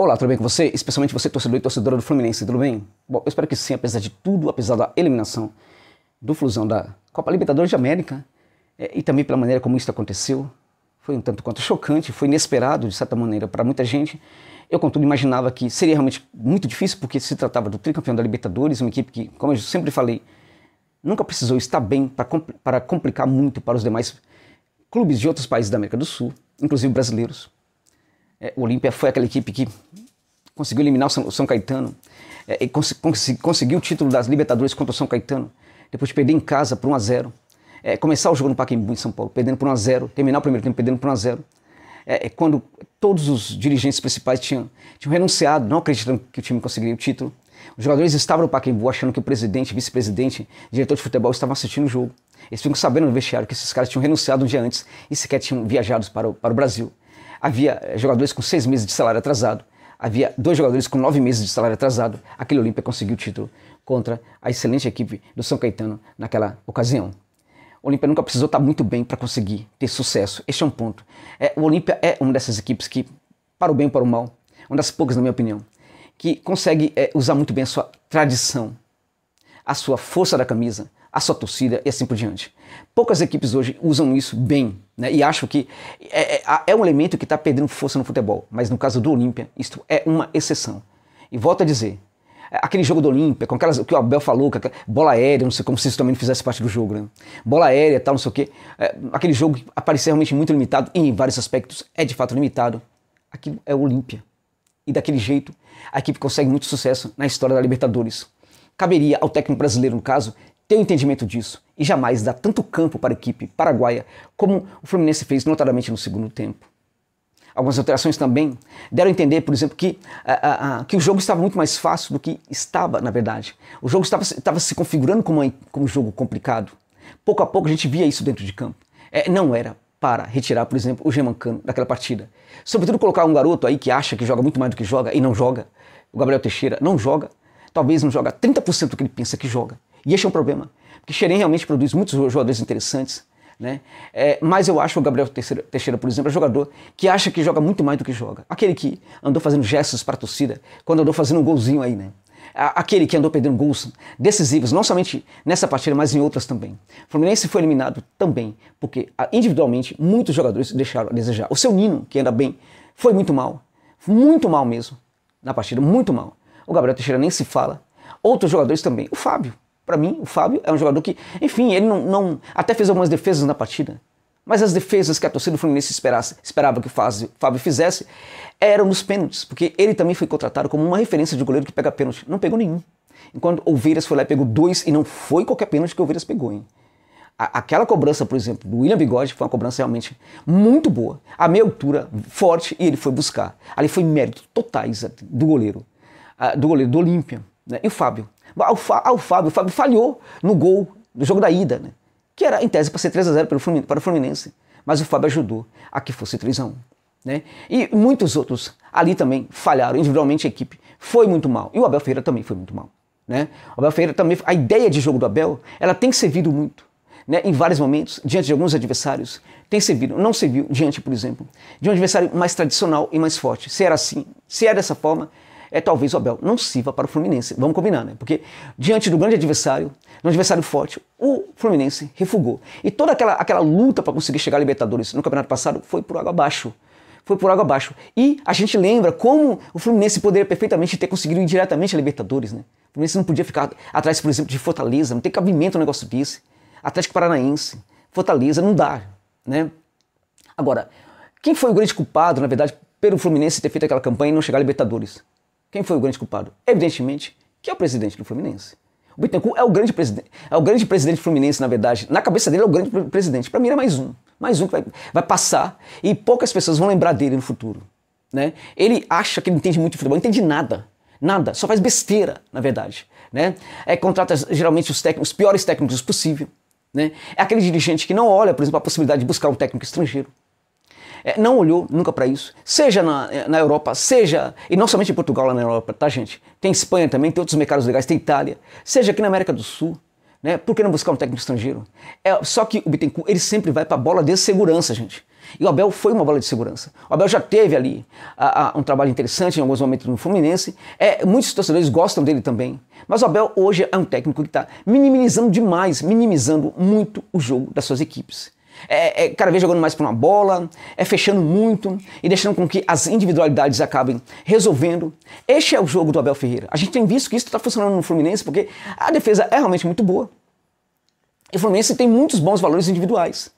Olá, tudo bem com você? Especialmente você, torcedor e torcedora do Fluminense, tudo bem? Bom, eu espero que sim, apesar de tudo, apesar da eliminação do Flusão da Copa Libertadores de América é, e também pela maneira como isso aconteceu. Foi um tanto quanto chocante, foi inesperado, de certa maneira, para muita gente. Eu, contudo, imaginava que seria realmente muito difícil, porque se tratava do tricampeão da Libertadores, uma equipe que, como eu sempre falei, nunca precisou estar bem para compl complicar muito para os demais clubes de outros países da América do Sul, inclusive brasileiros. É, o Olímpia foi aquela equipe que conseguiu eliminar o São, Caetano, é, e cons cons conseguiu o título das Libertadores contra o São Caetano, depois de perder em casa por 1 a 0 é, começar o jogo no Pacaembu em São Paulo, perdendo por 1 a 0 terminar o primeiro tempo perdendo por 1 a 0 é, é, quando todos os dirigentes principais tinham, tinham renunciado, não acreditando que o time conseguiria o título. Os jogadores estavam no Pacaembu achando que o presidente, vice-presidente, diretor de futebol estavam assistindo o jogo. Eles ficam sabendo no vestiário que esses caras tinham renunciado um dia antes e sequer tinham viajado para o, para o Brasil. Havia jogadores com seis meses de salário atrasado, havia dois jogadores com nove meses de salário atrasado. Aquele Olímpia conseguiu o título contra a excelente equipe do São Caetano naquela ocasião. O Olímpia nunca precisou estar muito bem para conseguir ter sucesso. Este é um ponto. É, o Olímpia é uma dessas equipes que, para o bem ou para o mal, uma das poucas, na minha opinião, que consegue é, usar muito bem a sua tradição, a sua força da camisa, a sua torcida e assim por diante. Poucas equipes hoje usam isso bem né, e acho que é, é, é um elemento que está perdendo força no futebol, mas no caso do Olímpia, isto é uma exceção. E volto a dizer, é, aquele jogo do Olímpia, com aquelas que o Abel falou, com bola aérea, não sei como se isso também fizesse parte do jogo, né? Bola aérea, tal, não sei o quê. É, aquele jogo aparecia realmente muito limitado e em vários aspectos é de fato limitado. Aquilo é o Olímpia. E daquele jeito, a equipe consegue muito sucesso na história da Libertadores. Caberia ao técnico brasileiro, no caso, ter o entendimento disso e jamais dar tanto campo para a equipe paraguaia como o Fluminense fez notadamente no segundo tempo. Algumas alterações também deram a entender, por exemplo, que, ah, ah, ah, que o jogo estava muito mais fácil do que estava, na verdade. O jogo estava, estava se configurando como, como um jogo complicado. Pouco a pouco a gente via isso dentro de campo. É, não era para retirar, por exemplo, o Gemancano daquela partida. Sobretudo colocar um garoto aí que acha que joga muito mais do que joga e não joga. O Gabriel Teixeira não joga. Talvez não joga 30% do que ele pensa que joga. E este é um problema, porque Xerém realmente produz muitos jogadores interessantes, né? É, mas eu acho o Gabriel Teixeira, por exemplo, é jogador que acha que joga muito mais do que joga. Aquele que andou fazendo gestos para a torcida quando andou fazendo um golzinho aí, né? Aquele que andou perdendo gols decisivos, não somente nessa partida, mas em outras também. O Fluminense foi eliminado também, porque ah, individualmente muitos jogadores deixaram a desejar. O seu Nino, que anda bem, foi muito mal, muito mal mesmo na partida, muito mal. O Gabriel Teixeira nem se fala. Outros jogadores também. O Fábio, para mim, o Fábio é um jogador que, enfim, ele não, não, Até fez algumas defesas na partida. Mas as defesas que a torcida do Fluminense esperasse, esperava que o Fábio fizesse eram nos pênaltis, porque ele também foi contratado como uma referência de goleiro que pega pênalti. Não pegou nenhum. Enquanto o Oveiras foi lá e pegou dois, e não foi qualquer pênalti que o Oveiras pegou, hein? aquela cobrança, por exemplo, do William Bigode foi uma cobrança realmente muito boa, a meia altura, forte, e ele foi buscar. Ali foi mérito totais assim, do goleiro, ah, do goleiro do Olímpia. Né? E o Fábio ao, ao Fábio. O Fábio falhou no gol do jogo da ida, né? que era em tese para ser 3 a 0 para o Fluminense. Mas o Fábio ajudou a que fosse 3 x 1 né? E muitos outros ali também falharam, individualmente a equipe foi muito mal. E o Abel Ferreira também foi muito mal. Né? O Abel Ferreira também, a ideia de jogo do Abel, ela tem servido muito. Né, em vários momentos, diante de alguns adversários, tem servido, não serviu diante, por exemplo, de um adversário mais tradicional e mais forte. Se era assim, se era é dessa forma, é talvez o Abel não sirva para o Fluminense. Vamos combinar, né? Porque diante do grande adversário, um adversário forte, o Fluminense refugou. E toda aquela, aquela luta para conseguir chegar à Libertadores no campeonato passado foi por água abaixo foi por água abaixo. E a gente lembra como o Fluminense poderia perfeitamente ter conseguido ir diretamente à Libertadores, né? O Fluminense não podia ficar atrás, por exemplo, de Fortaleza, não tem cabimento um negócio desse. Atlético Paranaense, Fortaleza, não dá, né? Agora, quem foi o grande culpado, na verdade, pelo Fluminense ter feito aquela campanha e não chegar à Libertadores? Quem foi o grande culpado? Evidentemente que é o presidente do Fluminense. O Bittencourt é o grande presidente, é o grande presidente fluminense, na verdade. Na cabeça dele é o grande presidente. Para mim é mais um, mais um que vai, vai passar e poucas pessoas vão lembrar dele no futuro, né? Ele acha que ele entende muito de futebol, não entende nada. Nada, só faz besteira, na verdade. Né? É, contrata geralmente os, técnicos, os piores técnicos possível. Né? É aquele dirigente que não olha, por exemplo, a possibilidade de buscar um técnico estrangeiro. É, não olhou nunca para isso, seja na, na Europa, seja, e não somente em Portugal lá na Europa, tá gente? Tem Espanha também, tem outros mercados legais, tem Itália, seja aqui na América do Sul, né? Por que não buscar um técnico estrangeiro? É, só que o Bittencourt, ele sempre vai para a bola de segurança, gente. E o Abel foi uma bola de segurança. O Abel já teve ali a, a, um trabalho interessante em alguns momentos no Fluminense. É, muitos torcedores gostam dele também. Mas o Abel hoje é um técnico que está minimizando demais, minimizando muito o jogo das suas equipes é, é cada vez jogando mais para uma bola, é fechando muito e deixando com que as individualidades acabem resolvendo. Este é o jogo do Abel Ferreira. A gente tem visto que isso está funcionando no Fluminense porque a defesa é realmente muito boa. E o Fluminense tem muitos bons valores individuais.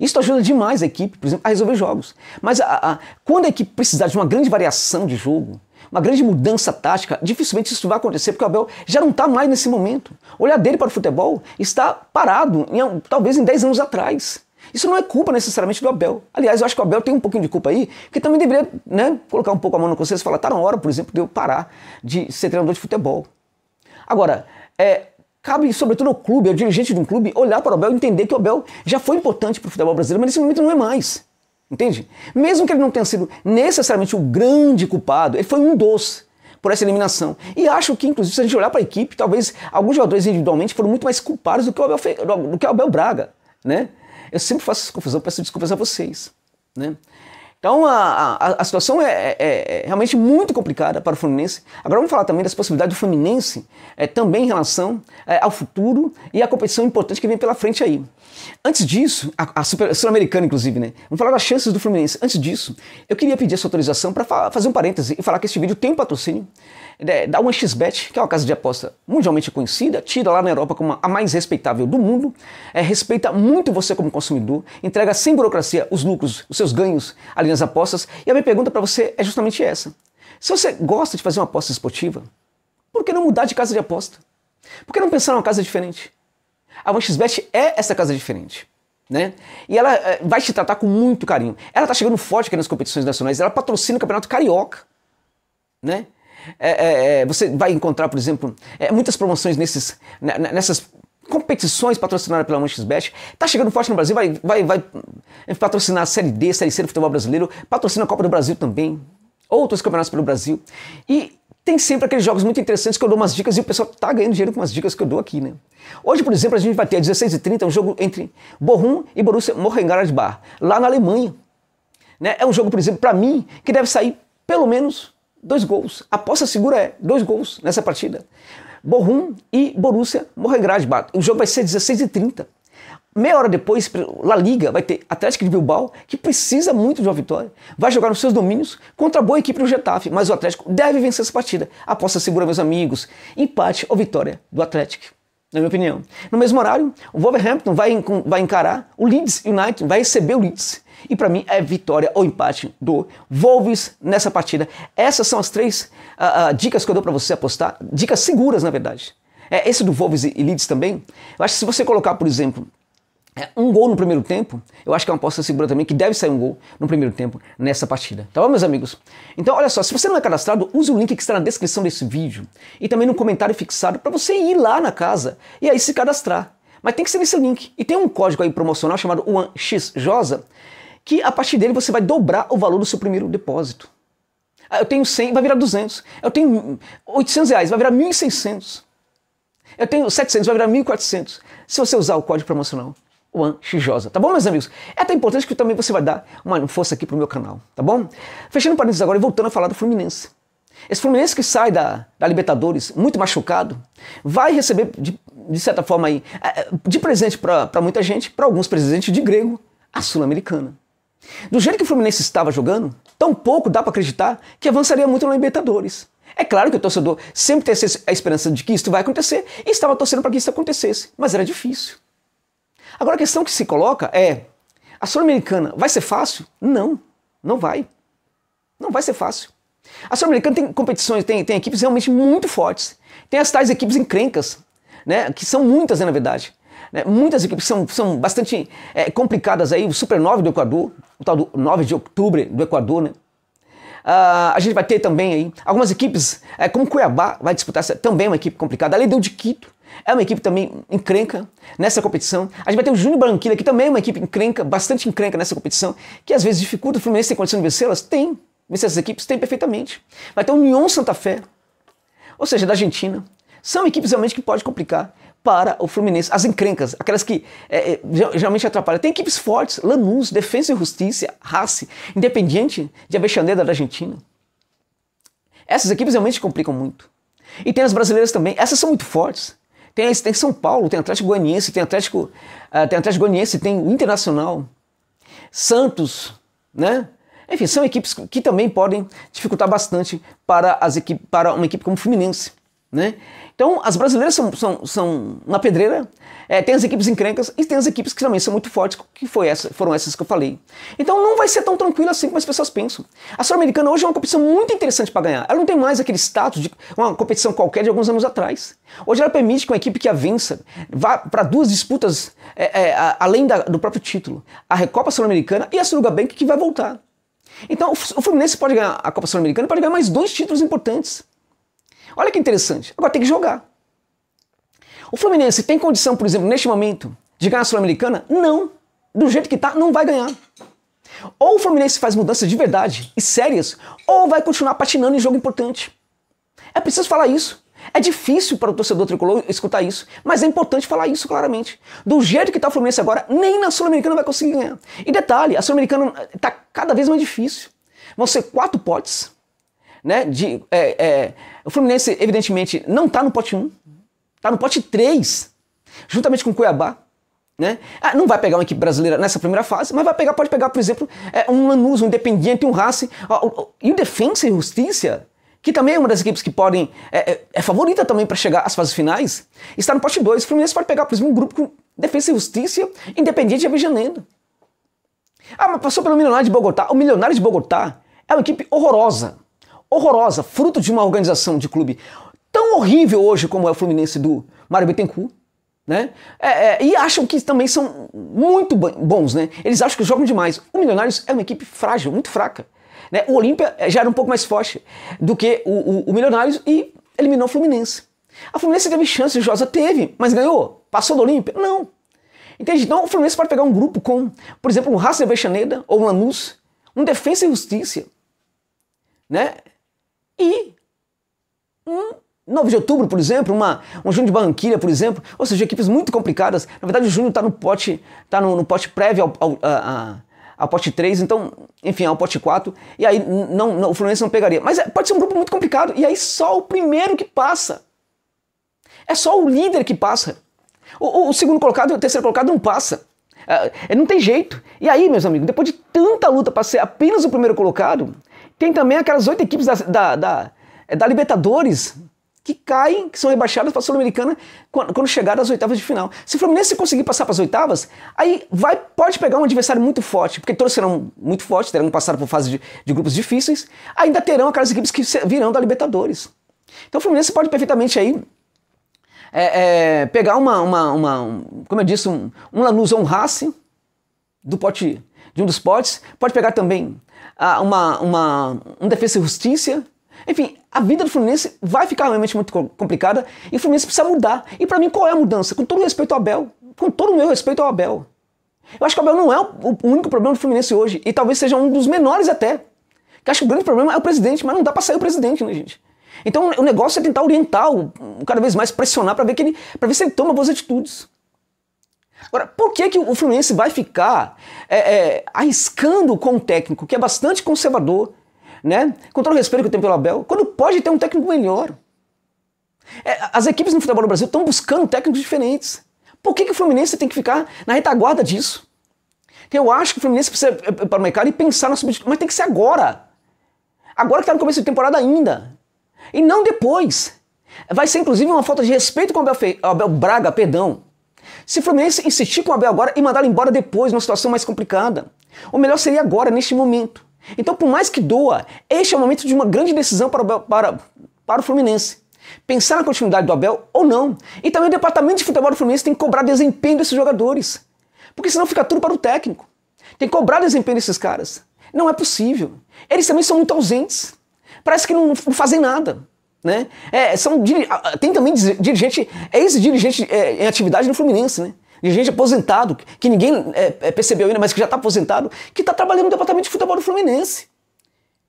Isso ajuda demais a equipe, por exemplo, a resolver jogos. Mas a, a, quando a equipe precisar de uma grande variação de jogo, uma grande mudança tática, dificilmente isso vai acontecer, porque o Abel já não está mais nesse momento. O olhar dele para o futebol está parado, em, talvez em 10 anos atrás. Isso não é culpa necessariamente do Abel. Aliás, eu acho que o Abel tem um pouquinho de culpa aí, que também deveria né, colocar um pouco a mão no conselho e falar: tá na hora, por exemplo, de eu parar de ser treinador de futebol. Agora, é, cabe, sobretudo, ao clube, ao dirigente de um clube, olhar para o Abel e entender que o Abel já foi importante para o futebol brasileiro, mas nesse momento não é mais. Entende? Mesmo que ele não tenha sido necessariamente o grande culpado, ele foi um dos por essa eliminação. E acho que, inclusive, se a gente olhar para a equipe, talvez alguns jogadores individualmente foram muito mais culpados do que o Abel, do que o Abel Braga. Né? Eu sempre faço essa confusão, peço desculpas a vocês. Né? Então a, a, a situação é, é, é, é, realmente muito complicada para o Fluminense. Agora vamos falar também das possibilidades do Fluminense é, também em relação é, ao futuro e à competição importante que vem pela frente aí. Antes disso, a, a Sul-Americana, inclusive, né? Vamos falar das chances do Fluminense. Antes disso, eu queria pedir a sua autorização para fa fazer um parêntese e falar que este vídeo tem um patrocínio é, da 1xBet, que é uma casa de aposta mundialmente conhecida, tira lá na Europa como a mais respeitável do mundo, é, respeita muito você como consumidor, entrega sem burocracia os lucros, os seus ganhos ali nas apostas. E a minha pergunta para você é justamente essa. Se você gosta de fazer uma aposta esportiva, por que não mudar de casa de aposta? Por que não pensar numa casa diferente? A 1xBet é essa casa diferente. Né? E ela é, vai te tratar com muito carinho. Ela está chegando forte aqui nas competições nacionais, ela patrocina o Campeonato Carioca. Né? É, é, é, você vai encontrar, por exemplo, é, muitas promoções nesses, né, né, nessas competições patrocinadas pela Manchester Está chegando forte no Brasil, vai, vai, vai patrocinar a Série D, Série C do futebol brasileiro, patrocina a Copa do Brasil também, outros campeonatos pelo Brasil. E tem sempre aqueles jogos muito interessantes que eu dou umas dicas e o pessoal tá ganhando dinheiro com umas dicas que eu dou aqui, né? Hoje, por exemplo, a gente vai ter às 16h30 é um jogo entre Bochum e Borussia Mönchengladbach, lá na Alemanha. Né? É um jogo, por exemplo, para mim, que deve sair pelo menos dois gols. Aposta segura é dois gols nessa partida. Borrom e Borussia Mönchengladbach. O jogo vai ser 16h30. Meia hora depois, La Liga vai ter Atlético de Bilbao, que precisa muito de uma vitória. Vai jogar nos seus domínios contra a boa equipe do Getafe, mas o Atlético deve vencer essa partida. Aposta segura, meus amigos. Empate ou vitória do Atlético na minha opinião. No mesmo horário, o Wolverhampton vai, vai encarar o Leeds United, vai receber o Leeds. E para mim é vitória ou empate do Wolves nessa partida. Essas são as três uh, uh, dicas que eu dou para você apostar, dicas seguras na verdade. É, esse do Wolves e Leeds também, eu acho que se você colocar, por exemplo, é, um gol no primeiro tempo, eu acho que é uma aposta segura também, que deve sair um gol no primeiro tempo nessa partida. Tá bom, meus amigos? Então, olha só, se você não é cadastrado, use o link que está na descrição desse vídeo e também no comentário fixado para você ir lá na casa e aí se cadastrar. Mas tem que ser nesse link. E tem um código aí promocional chamado 1xjosa que a partir dele você vai dobrar o valor do seu primeiro depósito. Ah, eu tenho 100, vai virar 200. Eu tenho 800 reais, vai virar 1.600. Eu tenho 700, vai virar 1.400. Se você usar o código promocional One Xijosa, tá bom, meus amigos? É até importante que também você vai dar uma força aqui pro meu canal, tá bom? Fechando parênteses agora e voltando a falar do Fluminense. Esse Fluminense que sai da, da Libertadores muito machucado, vai receber, de, de certa forma, aí, eh, eh, de presente para muita gente, para alguns presidentes de grego, a Sul-Americana. Do jeito que o Fluminense estava jogando, tão pouco dá para acreditar que avançaria muito na Libertadores. É claro que o torcedor sempre tem a esperança de que isso vai acontecer e estava torcendo para que isso acontecesse, mas era difícil. Agora a questão que se coloca é: a Sul-Americana vai ser fácil? Não, não vai. Não vai ser fácil. A Sul-Americana tem competições, tem, tem equipes realmente muito fortes. Tem as tais equipes encrencas, né, que são muitas né, na verdade. Né? Muitas equipes são, são bastante é, complicadas aí. O Super 9 do Equador, o tal do 9 de outubro do Equador, né? Uh, a gente vai ter também aí algumas equipes, é, como Cuiabá vai disputar também uma equipe complicada. Além do de Quito, é uma equipe também encrenca nessa competição. A gente vai ter o Júnior Branquilha, que também é uma equipe encrenca, bastante encrenca nessa competição, que às vezes dificulta o Fluminense ter condição de vencê-las? Tem. Vencer essas equipes? Tem perfeitamente. Vai ter o União Santa Fé, ou seja, da Argentina. São equipes realmente que pode complicar para o Fluminense. As encrencas, aquelas que é, é geralmente atrapalham. Tem equipes fortes, Lanús, Defesa e Justiça, Race, Independiente de Avexaneda da Argentina. Essas equipes realmente complicam muito. E tem as brasileiras também, essas são muito fortes. Tem, tem São Paulo, tem Atlético Goianiense, tem Atlético, uh, tem Atlético Goianiense, tem Internacional, Santos, né? Enfim, são equipes que também podem dificultar bastante para, as equipe, para uma equipe como o Fluminense. Né? Então, as brasileiras são, são, são na pedreira, é, tem as equipes encrencas e tem as equipes que também são muito fortes, que foi essa, foram essas que eu falei. Então, não vai ser tão tranquilo assim como as pessoas pensam. A Sul-Americana hoje é uma competição muito interessante para ganhar. Ela não tem mais aquele status de uma competição qualquer de alguns anos atrás. Hoje ela permite que uma equipe que a vença vá para duas disputas é, é, além da, do próprio título: a Recopa Sul-Americana e a Bank, que vai voltar. Então, o Fluminense pode ganhar a Copa Sul-Americana, pode ganhar mais dois títulos importantes. Olha que interessante. Agora tem que jogar. O Fluminense tem condição, por exemplo, neste momento, de ganhar a Sul-Americana? Não. Do jeito que está, não vai ganhar. Ou o Fluminense faz mudanças de verdade e sérias, ou vai continuar patinando em jogo importante. É preciso falar isso. É difícil para o torcedor tricolor escutar isso, mas é importante falar isso claramente. Do jeito que está o Fluminense agora, nem na Sul-Americana vai conseguir ganhar. E detalhe, a Sul-Americana está cada vez mais difícil. Vão ser quatro potes, né? De, é, é, o Fluminense, evidentemente, não está no pote 1, está no pote 3, juntamente com o Cuiabá. Né? Ah, não vai pegar uma equipe brasileira nessa primeira fase, mas vai pegar, pode pegar, por exemplo, é, um Lanús, um Independiente, um Racing. E o Defensa e Justiça, que também é uma das equipes que podem. é, é, é favorita também para chegar às fases finais, está no pote 2. O Fluminense pode pegar, por exemplo, um grupo com Defensa e Justiça, Independiente e Avejanendo. Ah, mas passou pelo Milionário de Bogotá. O Milionário de Bogotá é uma equipe horrorosa horrorosa, fruto de uma organização de clube tão horrível hoje como é o Fluminense do Mário Bittencourt, né? É, é, e acham que também são muito bons, né? Eles acham que jogam demais. O Milionários é uma equipe frágil, muito fraca. Né? O Olímpia eh, já era um pouco mais forte do que o, o, o Milionários e eliminou o Fluminense. A Fluminense teve chance, o Josa teve, mas ganhou? Passou do Olímpia? Não. Entende? Então o Fluminense pode pegar um grupo com, por exemplo, um Racing Avejaneda ou um Lanús, um Defensa e Justiça, né? e um 9 de outubro, por exemplo, uma, um junho de banquilha, por exemplo, ou seja, equipes muito complicadas. Na verdade, o junho está no pote, tá no, no pote prévio ao, ao, a, ao pote 3, então, enfim, ao pote 4, e aí não, não, o Fluminense não pegaria. Mas é, pode ser um grupo muito complicado, e aí só o primeiro que passa. É só o líder que passa. O, o segundo colocado e o terceiro colocado não passa. É, é, não tem jeito. E aí, meus amigos, depois de tanta luta para ser apenas o primeiro colocado, tem também aquelas oito equipes da, da, da, é, da, Libertadores que caem, que são rebaixadas para a Sul-Americana quando, quando chegar às oitavas de final. Se o Fluminense conseguir passar para as oitavas, aí vai, pode pegar um adversário muito forte, porque todos serão muito fortes, terão passado por fase de, de grupos difíceis, ainda terão aquelas equipes que virão da Libertadores. Então o Fluminense pode perfeitamente aí é, é, pegar uma, uma, uma um, como eu disse, um, um Lanús ou um Racing do pote, de um dos potes, pode pegar também ah, uma, uma, um defesa e justiça. Enfim, a vida do Fluminense vai ficar realmente muito complicada e o Fluminense precisa mudar. E para mim, qual é a mudança? Com todo o respeito ao Abel, com todo o meu respeito ao Abel. Eu acho que o Abel não é o único problema do Fluminense hoje, e talvez seja um dos menores até. Que acho que o grande problema é o presidente, mas não dá para sair o presidente, né, gente? Então o negócio é tentar orientar o, cada vez mais, pressionar para ver que ele, para ver se ele toma boas atitudes. Agora, por que, que o Fluminense vai ficar é, é, arriscando com um técnico que é bastante conservador, né? com todo o respeito que eu tenho pelo Abel, quando pode ter um técnico melhor? É, as equipes no futebol do Brasil estão buscando técnicos diferentes. Por que, que o Fluminense tem que ficar na retaguarda disso? Então, eu acho que o Fluminense precisa ir é, é, para o mercado e pensar na substituição, mas tem que ser agora. Agora que está no começo de temporada ainda. E não depois. Vai ser inclusive uma falta de respeito com o Abel, Fe... Abel Braga, perdão, se o Fluminense insistir com o Abel agora e mandá-lo embora depois, numa situação mais complicada, o melhor seria agora, neste momento. Então, por mais que doa, este é o momento de uma grande decisão para o, Abel, para, para o Fluminense. Pensar na continuidade do Abel ou não. E também o departamento de futebol do Fluminense tem que cobrar desempenho desses jogadores. Porque senão fica tudo para o técnico. Tem que cobrar desempenho desses caras. Não é possível. Eles também são muito ausentes. Parece que não fazem nada. Né? É, são, tem também dirigente, é esse dirigente é, em atividade no Fluminense, né? Dirigente aposentado, que ninguém é, é, percebeu ainda, mas que já está aposentado, que está trabalhando no departamento de futebol do Fluminense.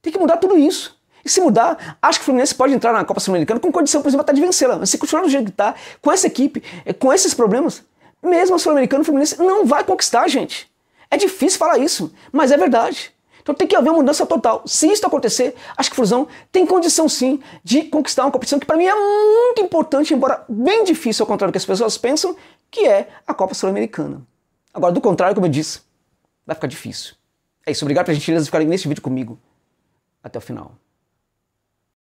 Tem que mudar tudo isso. E se mudar, acho que o Fluminense pode entrar na Copa Sul-Americana com condição, por exemplo, até de vencê-la. Mas se continuar do jeito que está, com essa equipe, é, com esses problemas, mesmo a sul americana o Fluminense não vai conquistar, gente. É difícil falar isso, mas é verdade. Então tem que haver uma mudança total. Se isso acontecer, acho que o fusão tem condição sim de conquistar uma competição que para mim é muito importante, embora bem difícil, ao contrário do que as pessoas pensam, que é a Copa Sul-Americana. Agora, do contrário, como eu disse, vai ficar difícil. É isso, obrigado pela gentileza de ficarem neste vídeo comigo até o final.